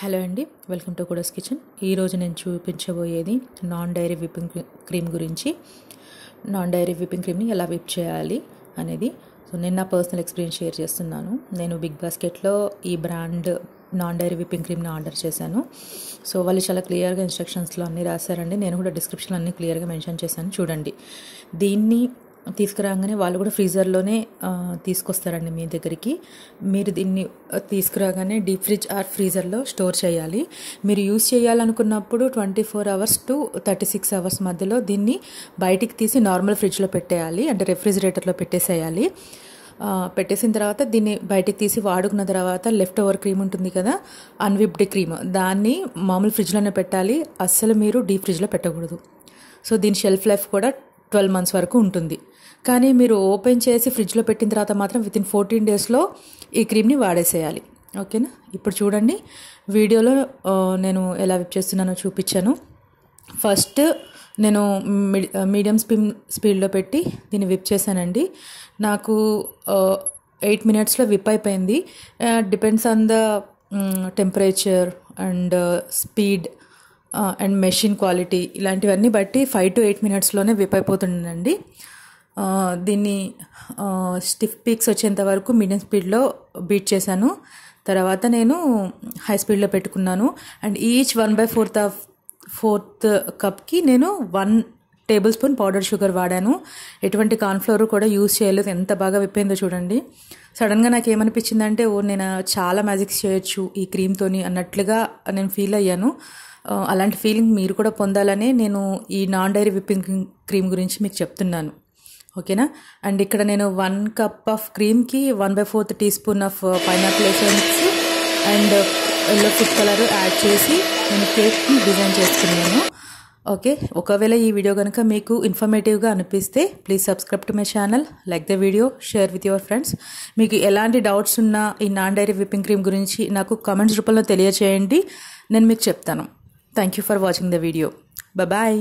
hello అండి welcome to కూడాస్ kitchen ఈరోజు నేను చూపించబోయేది నాన్ డైరీ విప్పింగ్ క్రీమ్ గురించి నాన్ డైరీ విప్పింగ్ క్రీమ్ని ఎలా విప్ చేయాలి అనేది సో నేను నా పర్సనల్ ఎక్స్పీరియన్స్ షేర్ చేస్తున్నాను నేను బిగ్ బాస్కెట్లో ఈ బ్రాండ్ నాన్ డైరీ విప్పింగ్ క్రీమ్ని ఆర్డర్ చేశాను సో వాళ్ళు చాలా క్లియర్గా ఇన్స్ట్రక్షన్స్లో అన్నీ రాశారండి నేను కూడా డిస్క్రిప్షన్ అన్నీ క్లియర్గా మెన్షన్ చేశాను చూడండి దీన్ని తీసుకురాగానే వాళ్ళు కూడా ఫ్రీజర్లోనే తీసుకొస్తారండి మీ దగ్గరికి మీరు దీన్ని తీసుకురాగానే డీప్ ఫ్రిడ్జ్ ఆర్ ఫ్రీజర్లో స్టోర్ చేయాలి మీరు యూస్ చేయాలనుకున్నప్పుడు twenty four hours to thirty six hours మధ్యలో దీన్ని బయటికి తీసి నార్మల్ ఫ్రిడ్జ్లో పెట్టేయాలి అంటే రెఫ్రిజిరేటర్లో పెట్టేసేయాలి పెట్టేసిన తర్వాత దీన్ని బయటికి తీసి వాడుకున్న తర్వాత లెఫ్ట్ ఓవర్ క్రీమ్ ఉంటుంది కదా అన్విప్డ్ క్రీమ్ దాన్ని మామూలు ఫ్రిడ్జ్లోనే పెట్టాలి అస్సలు మీరు డీప్ ఫ్రిడ్జ్లో పెట్టకూడదు సో దీని షెల్ఫ్ లైఫ్ కూడా ట్వెల్వ్ మంత్స్ వరకు ఉంటుంది కానీ మీరు ఓపెన్ చేసి ఫ్రిడ్జ్లో పెట్టిన తర్వాత మాత్రం వితిన్ ఫోర్టీన్ డేస్లో ఈ క్రీమ్ని వాడేసేయాలి ఓకేనా ఇప్పుడు చూడండి వీడియోలో నేను ఎలా విప్ చేస్తున్నానో చూపించాను ఫస్ట్ నేను మీడియం స్పీమ్ స్పీడ్లో పెట్టి దీన్ని విప్ చేశానండి నాకు ఎయిట్ మినిట్స్లో విప్ అయిపోయింది depends on the temperature and speed and machine quality ఇలాంటివన్నీ బట్టి ఫైవ్ టు ఎయిట్ మినిట్స్లోనే విప్ అయిపోతుండండి దీన్ని స్టిఫ్ పీక్స్ వచ్చేంత వరకు మీడియం స్పీడ్లో బీట్ చేశాను తర్వాత నేను హై స్పీడ్లో పెట్టుకున్నాను and each one by fourth of fourth కప్కి నేను one tablespoon powder sugar వాడాను ఎటువంటి కార్న్ఫ్లోర్ కూడా యూజ్ చేయలేదు ఎంత బాగా విప్పిందో చూడండి సడన్గా నాకు ఏమనిపించిందంటే ఓ నేను చాలా మ్యాజిక్స్ చేయొచ్చు ఈ క్రీమ్తోని అన్నట్లుగా నేను ఫీల్ అయ్యాను అలాంటి ఫీలింగ్ మీరు కూడా పొందాలనే నేను ఈ నాన్ డైరీ విప్పింగ్ క్రీమ్ గురించి మీకు చెప్తున్నాను ఓకేనా అండ్ ఇక్కడ నేను వన్ కప్ ఆఫ్ క్రీమ్కి one by fourth teaspoon of pineapple uh, essence and yellow food colour add చేసి నేను కేక్ని డిజైన్ చేసుకున్నాను ఓకే ఒకవేళ ఈ వీడియో కనుక మీకు ఇన్ఫర్మేటివ్గా అనిపిస్తే please subscribe to my channel like the video share with your friends మీకు ఎలాంటి డౌట్స్ ఉన్నా ఈ నాన్ డైరీ విప్పింగ్ క్రీమ్ గురించి నాకు కమెంట్స్ రూపంలో తెలియచేయండి నేను మీకు చెప్తాను thank you for watching the video bye